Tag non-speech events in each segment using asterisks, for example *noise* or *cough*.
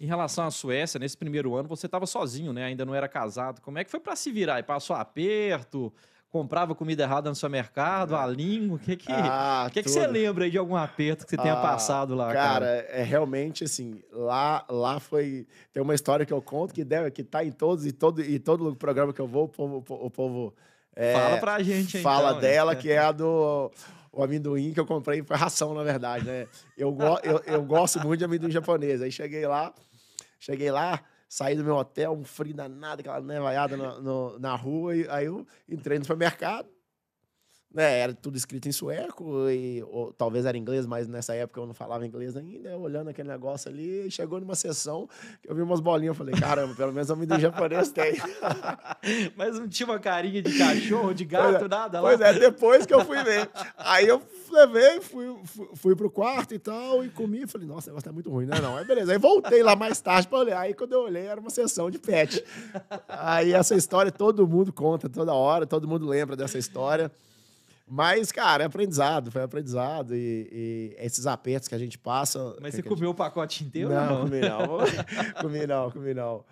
Em relação à Suécia, nesse primeiro ano você estava sozinho, né? Ainda não era casado. Como é que foi para se virar? E passou aperto? Comprava comida errada no seu mercado, ah. a língua, o que que, ah, que, que, você lembra aí de algum aperto que você tenha ah, passado lá? Cara, cara, é realmente assim, lá lá foi tem uma história que eu conto que deve né, que tá em todos e todo e todo programa que eu vou o povo, o povo é, fala pra gente aí, então, Fala então, dela que é a *laughs* do o amendoim que eu comprei foi ração, na verdade, né? Eu, go eu, eu gosto muito de amendoim japonês. Aí cheguei lá, Cheguei lá, saí do meu hotel, um frio danado, aquela nevaiada no, no, na rua, e, aí eu entrei no supermercado, né, era tudo escrito em sueco, e, ou, talvez era inglês, mas nessa época eu não falava inglês ainda, eu, olhando aquele negócio ali, chegou numa sessão, eu vi umas bolinhas, falei, caramba, pelo menos eu me do japonês tem. *laughs* mas não tinha uma carinha de cachorro, de gato, pois é, nada lá? Pois é, depois que eu fui ver. Aí eu levei, fui, fui, fui, pro quarto e tal, e comi. Falei, nossa, o negócio tá muito ruim, né? Não, é Aí é beleza. Aí voltei lá mais tarde pra olhar. Aí quando eu olhei, era uma sessão de pet. Aí essa história todo mundo conta toda hora, todo mundo lembra dessa história. Mas, cara, é aprendizado, foi aprendizado. E, e esses apertos que a gente passa. Mas você comeu gente... o pacote inteiro? Não, não? comi não. *laughs* comi não, comi não.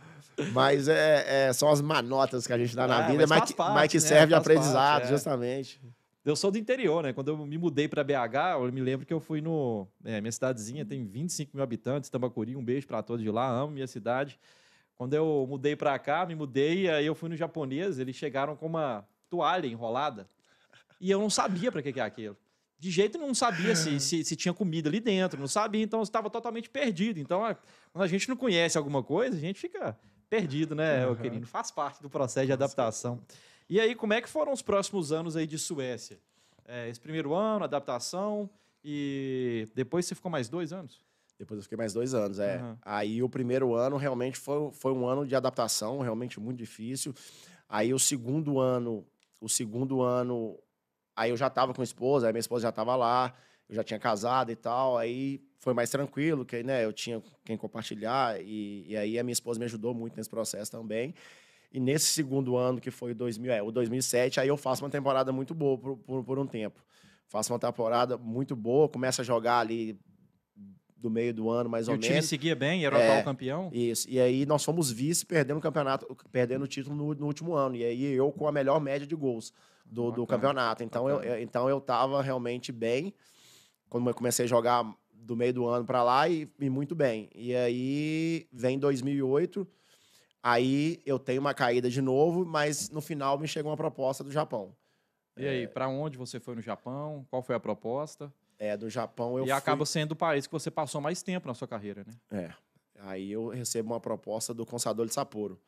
Mas é, é, são as manotas que a gente dá na é, vida, mas, mas, que, parte, mas que né? serve de aprendizado, parte, é. justamente. Eu sou do interior, né? Quando eu me mudei para BH, eu me lembro que eu fui no. É, minha cidadezinha tem 25 mil habitantes, Tambacuri, um beijo para todos de lá, amo minha cidade. Quando eu mudei para cá, me mudei, aí eu fui no japonês, eles chegaram com uma toalha enrolada. *laughs* E eu não sabia para que, que é aquilo. De jeito não sabia se, *laughs* se, se, tinha comida ali dentro, não sabia, então eu estava totalmente perdido. Então, quando a gente não conhece alguma coisa, a gente fica perdido, né, uhum. querido? Faz parte do processo de adaptação. E aí, como é que foram os próximos anos aí de Suécia? É, esse primeiro ano, adaptação, e depois você ficou mais dois anos? Depois eu fiquei mais dois anos, é. Uhum. Aí o primeiro ano realmente foi, foi um ano de adaptação, realmente muito difícil. Aí o segundo ano, o segundo ano, aí eu já estava com a esposa, aí minha esposa já estava lá, eu já tinha casado e tal, aí foi mais tranquilo, que né, eu tinha quem compartilhar, e, e aí a minha esposa me ajudou muito nesse processo também. E nesse segundo ano, que foi 2000, é, o 2007, aí eu faço uma temporada muito boa por, por, por um tempo. Faço uma temporada muito boa, começa a jogar ali do meio do ano, mais e ou menos. o time seguia bem, era é, o é, campeão? Isso. E aí nós fomos vice, perdendo o campeonato, perdendo o título no, no último ano. E aí eu com a melhor média de gols do, do campeonato. Então eu, então eu tava realmente bem. Quando eu comecei a jogar do meio do ano para lá e, e, muito bem. E aí vem 2008, Aí eu tenho uma caída de novo, mas no final me chega uma proposta do Japão. E aí, é... para onde você foi no Japão? Qual foi a proposta? É, do Japão eu E fui... acaba sendo o país que você passou mais tempo na sua carreira, né? É. Aí eu recebo uma proposta do Consador de Sapporo,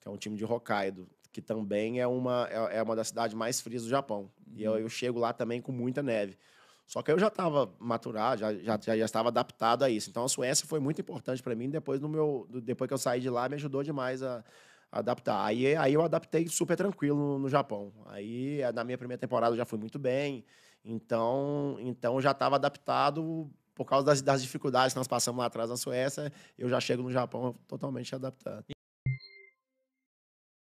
que é um time de Hokkaido, que também é uma, é, é uma das cidades mais frias do Japão. Uhum. E eu, uhum. eu chego lá também com muita neve. Só que eu já estava maturado, já, já, já, estava adaptado a isso. Então a Suécia foi muito importante para mim. Depois, no meu, depois que eu saí de lá, me ajudou demais a, a adaptar. Aí, aí eu adaptei super tranquilo no, no, Japão. Aí eh, na minha primeira temporada eu já fui muito bem. Então, então já estava adaptado por causa das, das dificuldades que nós passamos lá atrás na Suécia. Eu já chego no Japão totalmente adaptado.